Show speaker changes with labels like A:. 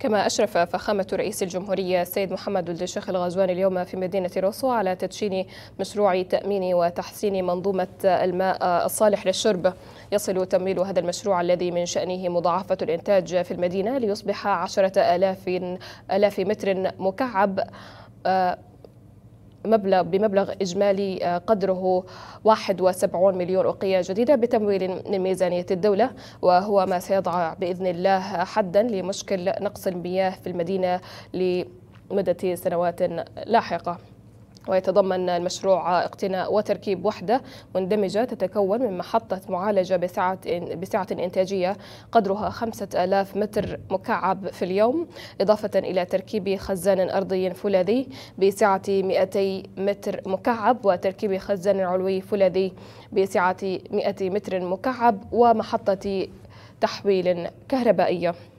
A: كما أشرف فخامة رئيس الجمهورية السيد محمد ولد الشيخ الغزواني اليوم في مدينة روسو على تدشين مشروع تأمين وتحسين منظومة الماء الصالح للشرب يصل تمويل هذا المشروع الذي من شأنه مضاعفة الإنتاج في المدينة ليصبح عشرة آلاف, ألاف متر مكعب آه، مبلغ بمبلغ إجمالي آه، قدره 71 مليون أوقية جديدة بتمويل من ميزانية الدولة وهو ما سيضع بإذن الله حدا لمشكل نقص المياه في المدينة لمدة سنوات لاحقة ويتضمن المشروع اقتناء وتركيب وحدة مندمجة تتكون من محطة معالجة بسعة, بسعة إنتاجية قدرها 5000 متر مكعب في اليوم إضافة إلى تركيب خزان أرضي فولاذي بسعة 200 متر مكعب وتركيب خزان علوي فولاذي بسعة 100 متر مكعب ومحطة تحويل كهربائية